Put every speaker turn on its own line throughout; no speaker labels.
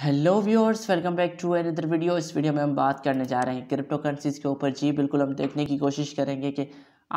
hello viewers welcome back to another video इस video में हम बात करने जा रहे हैं क्रिप्टो करेंसीज के ऊपर जी बिल्कुल हम देखने की कोशिश करेंगे कि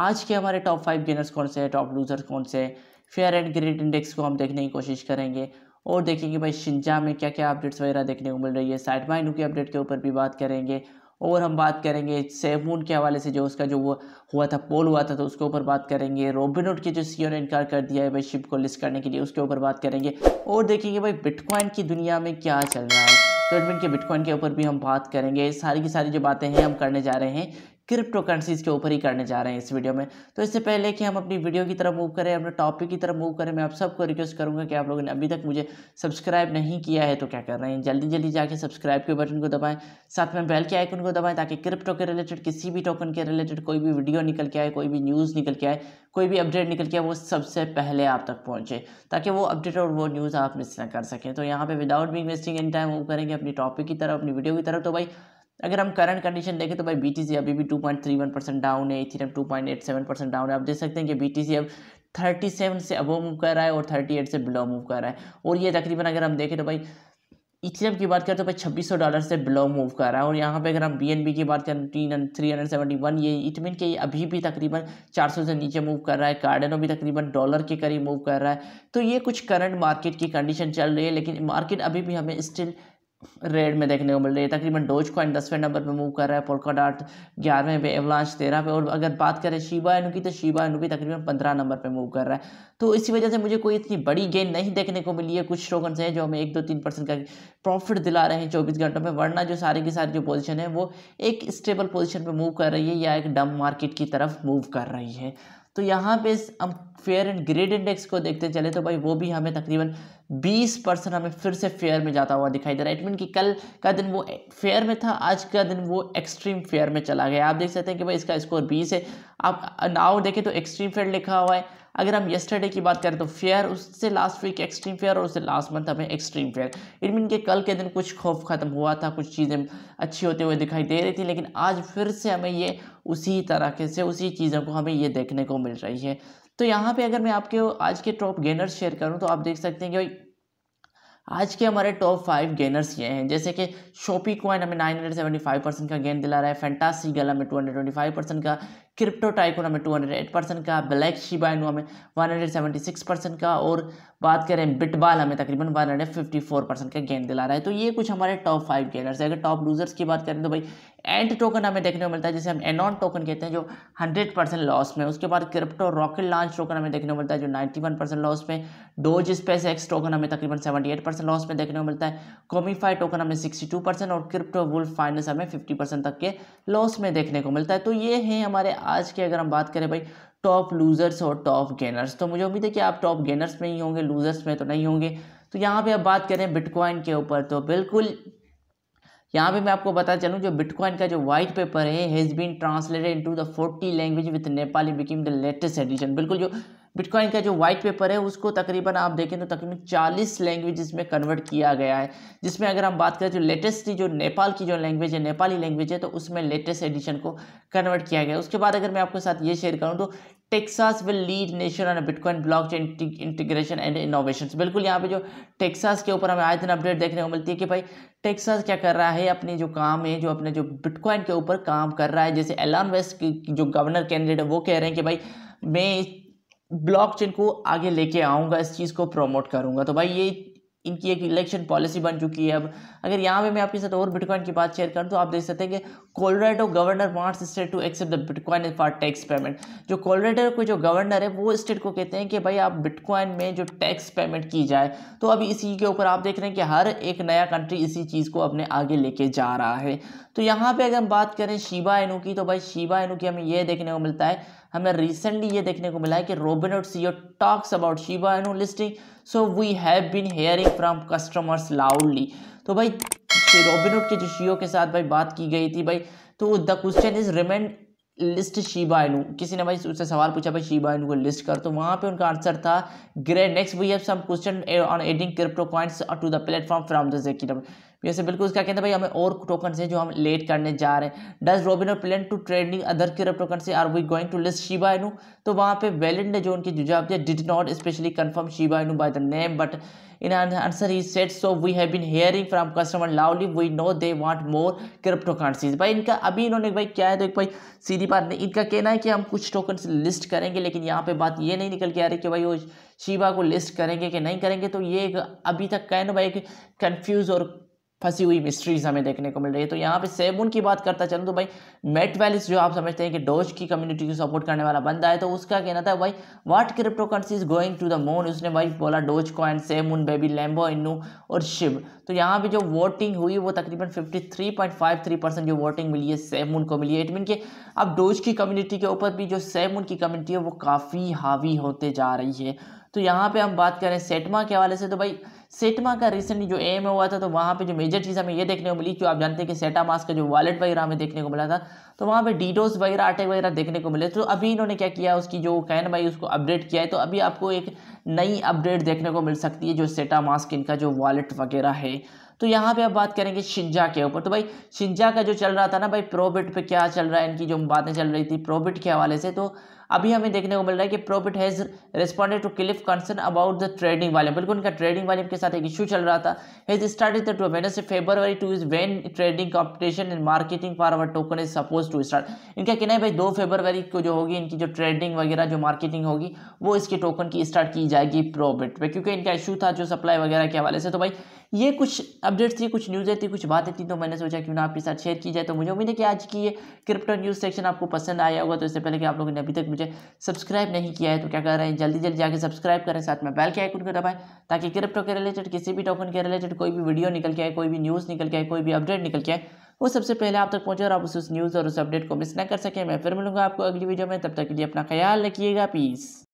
आज के हमारे टॉप फाइव गेनर्स कौन से हैं टॉप लूजर्स कौन से हैं फेयर एंड ग्रेड इंडेक्स को हम देखने की कोशिश करेंगे और देखेंगे भाई शिंजा में क्या क्या अपडेट्स वगैरह देखने को मिल रही है साइड माइनू के अपडेट के ऊपर भी बात करेंगे और हम बात करेंगे सैमून के हवाले से जो उसका जो वो हुआ था पोल हुआ था तो उसके ऊपर बात करेंगे रोबिनोट के जो सीओ e ने इनकार कर दिया है भाई शिप को लिस्ट करने के लिए उसके ऊपर बात करेंगे और देखेंगे भाई बिटकॉइन की दुनिया में क्या चल रहा है ट्रेडमिन तो के बिटकॉइन के ऊपर भी हम बात करेंगे सारी की सारी जो बातें हैं हम करने जा रहे हैं क्रिप्टो करेंसीज के ऊपर ही करने जा रहे हैं इस वीडियो में तो इससे पहले कि हम अपनी वीडियो की तरफ मूव करें अपने टॉपिक की तरफ मूव करें मैं आप सबको रिक्वेस्ट करूंगा कि आप लोगों ने अभी तक मुझे सब्सक्राइब नहीं किया है तो क्या कर रहे हैं जल्दी जल्दी जाके सब्सक्राइब के बटन को दबाएं साथ में बेल के आइकन को दबाएं ताकि क्रिप्टो के रिलेटेड किसी भी टोकन के रिलेटेड कोई भी वीडियो निकल के आए कोई भी न्यूज़ निकल के आए कोई भी अपडेट निकल के आए वो सबसे पहले आप तक पहुँचे ताकि वो अपडेट और वो न्यूज़ आप मिस ना कर सकें तो यहाँ पर without be wasting any time move करेंगे अपनी टॉपिक की तरफ अपनी वीडियो की तरफ तो भाई अगर हम करंट कंडीशन देखें तो भाई बीटीसी अभी भी 2.31 परसेंट डाउन है इथेरियम 2.87 परसेंट डाउन है आप देख सकते हैं कि बीटीसी अब 37 से अबो मूव कर रहा है और 38 से बिलो मूव कर रहा है और ये तकरीबन अगर हम देखें तो भाई इथेरियम की बात करें तो भाई छब्बीस सौ डॉलर से बिलो मूव कर रहा है और यहाँ पे अगर हम बी की बात करें थ्री हंड्रेड सेवेंटी वन ये इट मीन के अभी भी तकरीबन चार सौ से नीचे मूव कर रहा है कार्डनो भी तकरीबन डॉलर के करीब मूव कर रहा है तो ये कुछ करंट मार्केट की कंडीशन चल रही है लेकिन मार्केट अभी भी हमें स्टिल रेड में देखने को मिल रही है तकरीबन डोज कॉइन दसवें नंबर पे मूव कर रहा है पोलका डॉट ग्यारहवें पे एवलांश तेरह पे और अगर बात करें शिबा इनू की तो शिबा इनू भी तकरीबन पंद्रह नंबर पे मूव कर रहा है तो इसी वजह से मुझे कोई इतनी बड़ी गेन नहीं देखने को मिली है कुछ टोकन से जो हमें एक दो तीन परसेंट का प्रॉफिट दिला रहे हैं चौबीस घंटों में वरना जो सारी की सारी जो पोजिशन है वो एक स्टेबल पोजिशन पर मूव कर रही है या एक डम मार्केट की तरफ मूव कर रही है तो यहाँ पे हम फेयर एंड ग्रेड इंडेक्स को देखते चले तो भाई वो भी हमें तकरीबन 20 परसेंट हमें फिर से फेयर में जाता हुआ दिखाई दे रहा है इट मीन कि कल का दिन वो फेयर में था आज का दिन वो एक्सट्रीम फेयर में चला गया आप देख सकते हैं कि भाई इसका स्कोर 20 है आप नाव देखें तो एक्सट्रीम फेयर लिखा हुआ है अगर हम येस्टरडे की बात करें तो फेयर उससे लास्ट वीक एक्सट्रीम फेयर और उससे लास्ट मंथ हमें एक्सट्रीम फेयर इट मीन के कल के दिन कुछ खौफ खत्म हुआ था कुछ चीज़ें अच्छी होते हुए दिखाई दे रही थी लेकिन आज फिर से हमें ये उसी तरह से उसी चीज़ों को हमें ये देखने को मिल रही है तो यहाँ पे अगर मैं आपके आज के टॉप गेनर्स शेयर करूँ तो आप देख सकते हैं कि भाई आज के हमारे टॉप फाइव गेनर्स ये हैं जैसे कि शोपी कॉइन हमें 975 परसेंट का गेन दिला रहा है फेंटासी गल हमें 225 परसेंट का क्रिप्टो टाइकोन हमें टू हंड्रेड एट परसेंट का ब्लैक शिबा हमें one hundred seventy six percent का और बात करें बिटबाल हमें तकरीबन one hundred fifty four percent का गेन दिला रहा है तो ये कुछ हमारे टॉप फाइव गेनर्स है अगर टॉप लूजर्स की बात करें तो भाई एंट टोकन हमें देखने को मिलता है जिसे हम एनॉन टोकन कहते हैं जो हंड्रेड परसेंट लॉस में उसके बाद क्रिप्टो रॉकेट लॉन्च टोकन हमें देखने को मिलता है जो नाइन्टी वन परसेंट लॉस में डोज स्पेस एक्स टोकन हमें तकरीबन सेवेंटी एट परसेंट लॉस में देखने को मिलता है कॉमीफाई टोकन हमें सिक्सटी टू परसेंट और क्रिप्टो वुल्फ फाइनेंस हमें फिफ्टी परसेंट तक के लॉस में देखने को मिलता है तो ये हैं हमारे आज की अगर हम बात करें भाई टॉप लूज़र्स और टॉप गेनर्स तो मुझे उम्मीद है कि आप टॉप गेनर्स में ही होंगे लूज़र्स में तो नहीं होंगे तो यहाँ पे अब बात करें बिटकॉइन के ऊपर तो बिल्कुल यहाँ पे मैं आपको बता चलूँ जो बिटकॉइन का जो वाइट पेपर है has been translated into the forty language with Nepali becoming the latest edition बिल्कुल जो बिटकॉइन का जो वाइट पेपर है उसको तकरीबन आप देखें तो तकरीबन 40 लैंग्वेज में कन्वर्ट किया गया है जिसमें अगर हम बात करें तो जो लेटेस्ट जो नेपाल की जो लैंग्वेज है नेपाली लैंग्वेज है तो उसमें लेटेस्ट एडिशन को कन्वर्ट किया गया उसके बाद अगर मैं आपके साथ ये शेयर करूँ तो Texas will lead nation on bitcoin block integration and innovation बिल्कुल यहाँ पे जो टेक्सास के ऊपर हमें आए दिन अपडेट देखने को मिलती है कि भाई टेक्सास क्या कर रहा है अपने जो काम है जो अपने जो बिटकॉइन के ऊपर काम कर रहा है जैसे एलान वेस्ट जो गवर्नर कैंडिडेट है वो कह रहे हैं कि भाई मैं ब्लॉक चेन को आगे लेके आऊँगा इस चीज़ को प्रमोट करूँगा तो भाई ये इनकी एक इलेक्शन पॉलिसी बन चुकी है अब अगर यहाँ पे मैं आपके साथ और बिटकॉइन की बात शेयर करूँ तो आप देख सकते हैं कि Colorado governor wants state to accept the bitcoin for tax payment जो कोलराडो के जो गवर्नर है वो स्टेट को कहते हैं कि भाई आप बिटकॉइन में जो टैक्स पेमेंट की जाए तो अभी इसी के ऊपर आप देख रहे हैं कि हर एक नया कंट्री इसी चीज़ को अपने आगे लेके जा रहा है तो यहाँ पे अगर हम बात करें शिबा एनू की तो भाई शिबा एनू की हमें ये देखने को मिलता है हमें रिसेंटली ये देखने को मिला है कि Robinhood C talks about Shiba Inu listing so we have been hearing from customers loudly तो भाई रोबिनोट के जो शीओ e के साथ भाई बात की गई थी भाई तो the question is remained list Shiba Inu किसी ने भाई उससे सवाल पूछा भाई शीबा इनू को लिस्ट कर तो वहाँ पे उनका आंसर था great next we have some question on adding crypto coins to the platform from the जेकिडम वैसे बिल्कुल उसका कहते हैं भाई हमें और टोकन से जो हम लेट करने जा रहे हैं डज रोबिनो और plan to trading other crypto token से are we going to list Shiba Inu तो वहाँ पे वेलिड ने जो उनकी जवाब दिया did not specially confirm Shiba Inu by the name but In an answer he said so we have been hearing from customer loudly we know they want more cryptocurrencies भाई इनका अभी इन्होंने भाई क्या है तो एक भाई सीधी बात नहीं इनका कहना है कि हम कुछ टोकन लिस्ट करेंगे लेकिन यहाँ पे बात ये नहीं निकल के आ रही कि भाई वो शिवा को लिस्ट करेंगे कि नहीं करेंगे तो ये अभी तक कहना भाई कन्फ्यूज़ और फंसी हुई मिस्ट्रीज हमें देखने को मिल रही है तो यहाँ पे सेबुन की बात करता चलूँ तो भाई मेट वैलिस जो आप समझते हैं कि डोज की कम्युनिटी को सपोर्ट करने वाला बंदा है तो उसका कहना था भाई what cryptocurrency is going to the moon उसने भाई बोला डोज कॉइन सेमुन बेबी लैम्बो इनू और शिव तो यहाँ पर जो वोटिंग हुई वो तकरीबन फिफ्टी परसेंट जो वोटिंग मिली है सेमुन को मिली है इट मीन के अब डोज की कम्युनिटी के ऊपर भी जो सेमुन की कम्युनिटी है वो काफ़ी हावी होते जा रही है तो यहाँ पर हम बात करें सेटमा के हवाले से तो भाई सेटमा का रिसेंटली जो एम हुआ था तो वहाँ पे जो मेजर चीज़ हमें ये देखने को मिली कि आप जानते हैं कि सेटा मास्क का जो वॉलेट वगैरह हमें देखने को मिला था तो वहाँ पे डीडोज वगैरह आटे वगैरह देखने को मिले तो अभी इन्होंने क्या किया उसकी जो कैन भाई उसको अपडेट किया है तो अभी आपको एक नई अपडेट देखने को मिल सकती है जो सेटा मास्क इनका जो वॉलेट वगैरह है तो यहाँ पे अब बात करेंगे शिंजा के ऊपर तो भाई शिंजा का जो चल रहा था ना भाई प्रोबिट पे क्या चल रहा है इनकी जो बातें चल रही थी प्रोबिट के हवाले से तो अभी हमें देखने को मिल रहा है कि profit has responded to cliff concern about the trading वाले बिल्कुल उनका ट्रेडिंग वाले के साथ एक इशू चल रहा था हेज स्टार्टेड द टू से February two is when trading competition in marketing for our token is suppose to start इनका कहना है भाई दो फेबरवरी को जो होगी इनकी जो ट्रेडिंग वगैरह जो मार्केटिंग होगी वो इसके टोकन की स्टार्ट की जाएगी प्रॉफिट में क्योंकि इनका इशू था जो सप्लाई वगैरह के हवाले से तो भाई ये कुछ अपडेट्स थी कुछ न्यूज़ें थी कुछ बातें थी तो मैंने सोचा क्यों ना आपके साथ शेयर की जाए तो मुझे उम्मीद है कि आज की ये क्रिप्टो न्यूज़ सेक्शन आपको पसंद आया होगा तो इससे पहले कि आप लोगों ने अभी तक मुझे मुझे सब्सक्राइब नहीं किया है तो क्या कर रहे हैं जल्दी जल्दी जाकर सब्सक्राइब करें साथ में बैल के आइकन को दबाएं ताकि क्रिप्टो के रिलेटेड किसी भी टोकन के रिलेटेड कोई भी वीडियो निकल के आए कोई भी न्यूज़ निकल के आए कोई भी अपडेट निकल के आए वो सबसे पहले आप तक पहुँचे और आप उस न्यूज़ और उस अपडेट को मिस ना कर सकें मैं फिर मिलूंगा आपको अगली वीडियो में तब तक के लिए अपना ख्याल रखिएगा प्लीज